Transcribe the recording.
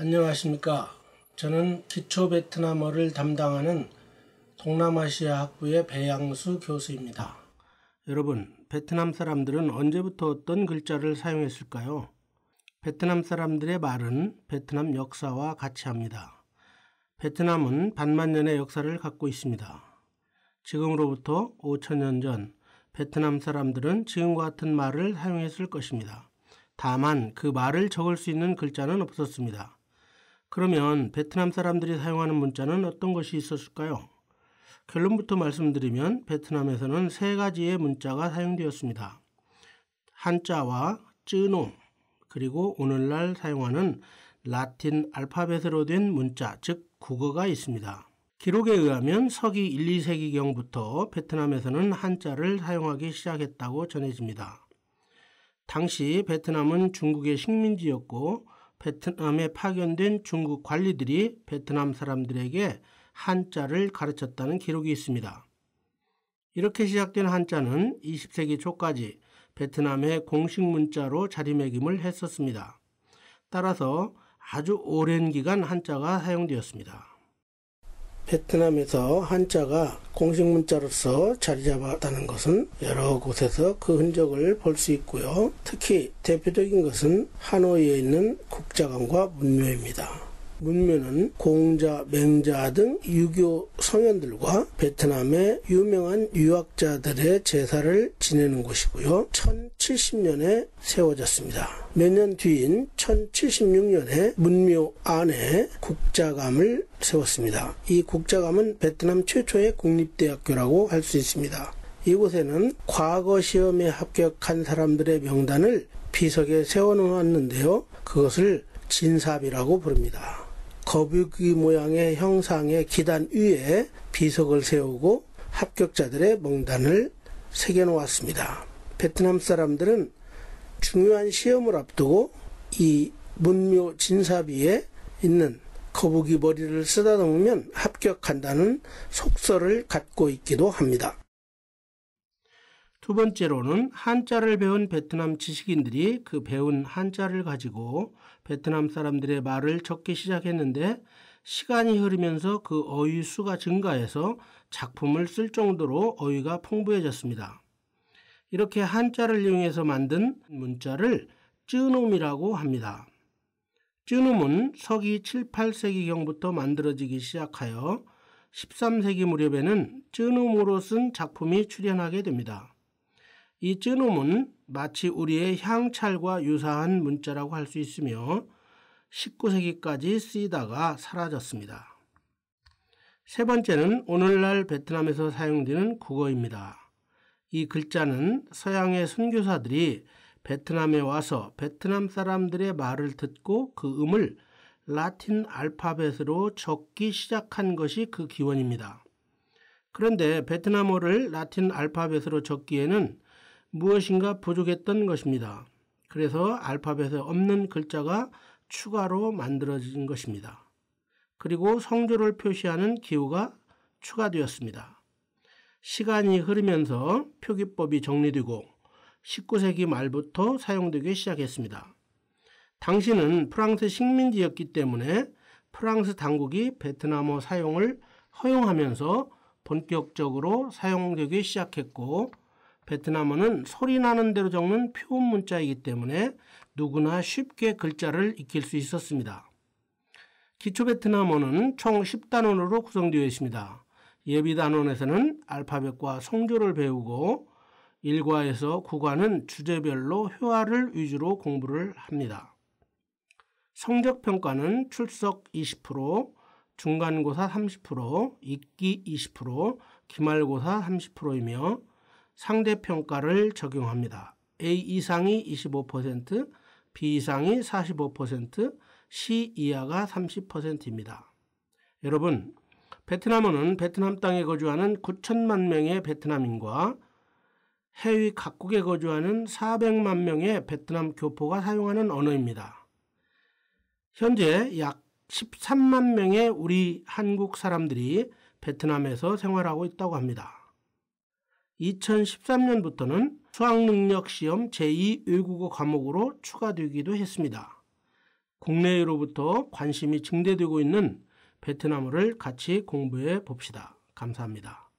안녕하십니까. 저는 기초 베트남어를 담당하는 동남아시아 학부의 배양수 교수입니다. 여러분, 베트남 사람들은 언제부터 어떤 글자를 사용했을까요? 베트남 사람들의 말은 베트남 역사와 같이 합니다. 베트남은 반만 년의 역사를 갖고 있습니다. 지금으로부터 5천년 전 베트남 사람들은 지금과 같은 말을 사용했을 것입니다. 다만 그 말을 적을 수 있는 글자는 없었습니다. 그러면 베트남 사람들이 사용하는 문자는 어떤 것이 있었을까요? 결론부터 말씀드리면 베트남에서는 세 가지의 문자가 사용되었습니다. 한자와 쯔노 그리고 오늘날 사용하는 라틴 알파벳으로 된 문자 즉 국어가 있습니다. 기록에 의하면 서기 1, 2세기경부터 베트남에서는 한자를 사용하기 시작했다고 전해집니다. 당시 베트남은 중국의 식민지였고 베트남에 파견된 중국 관리들이 베트남 사람들에게 한자를 가르쳤다는 기록이 있습니다. 이렇게 시작된 한자는 20세기 초까지 베트남의 공식 문자로 자리매김을 했었습니다. 따라서 아주 오랜 기간 한자가 사용되었습니다. 베트남에서 한자가 공식 문자로서 자리 잡았다는 것은 여러 곳에서 그 흔적을 볼 수 있고요. 특히 대표적인 것은 하노이에 있는 국 국자감과 문묘입니다. 문묘는 공자, 맹자 등 유교 성현들과 베트남의 유명한 유학자들의 제사를 지내는 곳이고요. 1070년에 세워졌습니다. 몇 년 뒤인 1076년에 문묘 안에 국자감을 세웠습니다. 이 국자감은 베트남 최초의 국립대학교라고 할 수 있습니다. 이곳에는 과거 시험에 합격한 사람들의 명단을 비석에 세워놓았는데요. 그것을 진삽이라고 부릅니다. 거북이 모양의 형상의 기단 위에 비석을 세우고 합격자들의 명단을 새겨놓았습니다. 베트남 사람들은 중요한 시험을 앞두고 이 문묘 진사비에 있는 거북이 머리를 쓰다듬으면 합격한다는 속설을 갖고 있기도 합니다. 두 번째로는 한자를 배운 베트남 지식인들이 그 배운 한자를 가지고 베트남 사람들의 말을 적기 시작했는데 시간이 흐르면서 그 어휘 수가 증가해서 작품을 쓸 정도로 어휘가 풍부해졌습니다. 이렇게 한자를 이용해서 만든 문자를 쯔눔이라고 합니다. 쯔눔은 서기 7, 8세기경부터 만들어지기 시작하여 13세기 무렵에는 쯔눔으로 쓴 작품이 출현하게 됩니다. 이 쯔눔은 마치 우리의 향찰과 유사한 문자라고 할 수 있으며 19세기까지 쓰이다가 사라졌습니다. 세 번째는 오늘날 베트남에서 사용되는 국어입니다. 이 글자는 서양의 선교사들이 베트남에 와서 베트남 사람들의 말을 듣고 그 음을 라틴 알파벳으로 적기 시작한 것이 그 기원입니다. 그런데 베트남어를 라틴 알파벳으로 적기에는 무엇인가 부족했던 것입니다. 그래서 알파벳에 없는 글자가 추가로 만들어진 것입니다. 그리고 성조를 표시하는 기호가 추가되었습니다. 시간이 흐르면서 표기법이 정리되고 19세기 말부터 사용되기 시작했습니다. 당시는 프랑스 식민지였기 때문에 프랑스 당국이 베트남어 사용을 허용하면서 본격적으로 사용되기 시작했고 베트남어는 소리 나는 대로 적는 표음 문자이기 때문에 누구나 쉽게 글자를 익힐 수 있었습니다. 기초 베트남어는 총 10단원으로 구성되어 있습니다. 예비 단원에서는 알파벳과 성조를 배우고 1과에서 9과는 주제별로 효화를 위주로 공부를 합니다. 성적 평가는 출석 20%, 중간고사 30%, 입기 20%, 기말고사 30%이며 상대평가를 적용합니다. A 이상이 25%, B 이상이 45%, C 이하가 30%입니다. 여러분, 베트남어는 베트남 땅에 거주하는 9천만 명의 베트남인과 해외 각국에 거주하는 400만 명의 베트남 교포가 사용하는 언어입니다. 현재 약 13만 명의 우리 한국 사람들이 베트남에서 생활하고 있다고 합니다. 2013년부터는 수학능력시험 제2외국어 과목으로 추가되기도 했습니다. 국내로부터 관심이 증대되고 있는 베트남어를 같이 공부해 봅시다. 감사합니다.